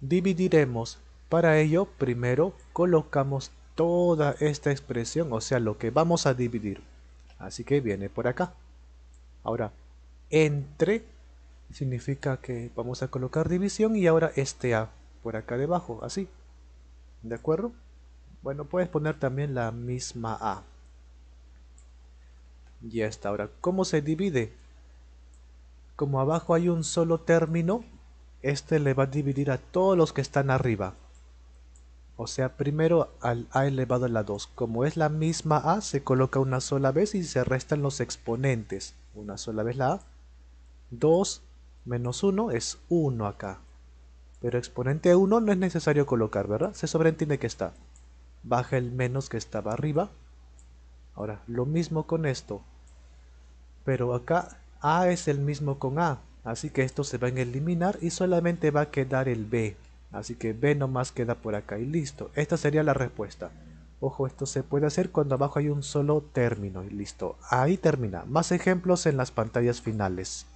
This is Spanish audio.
dividiremos. Para ello, primero colocamos toda esta expresión, o sea, lo que vamos a dividir. Así que viene por acá. Ahora, entre significa que vamos a colocar división y ahora este A por acá debajo, así. ¿De acuerdo? Bueno, puedes poner también la misma A. Ya está. Ahora, ¿cómo se divide? Como abajo hay un solo término, este le va a dividir a todos los que están arriba. O sea, primero al a elevado a la 2. Como es la misma a, se coloca una sola vez y se restan los exponentes. Una sola vez la a. 2 menos 1 es 1 acá. Pero exponente 1 no es necesario colocar, ¿verdad? Se sobreentiende que está. Baja el menos que estaba arriba. Ahora, lo mismo con esto. Pero acá A es el mismo con A. Así que esto se va a eliminar y solamente va a quedar el B. Así que B nomás queda por acá y listo. Esta sería la respuesta. Ojo, esto se puede hacer cuando abajo hay un solo término y listo. Ahí termina. Más ejemplos en las pantallas finales.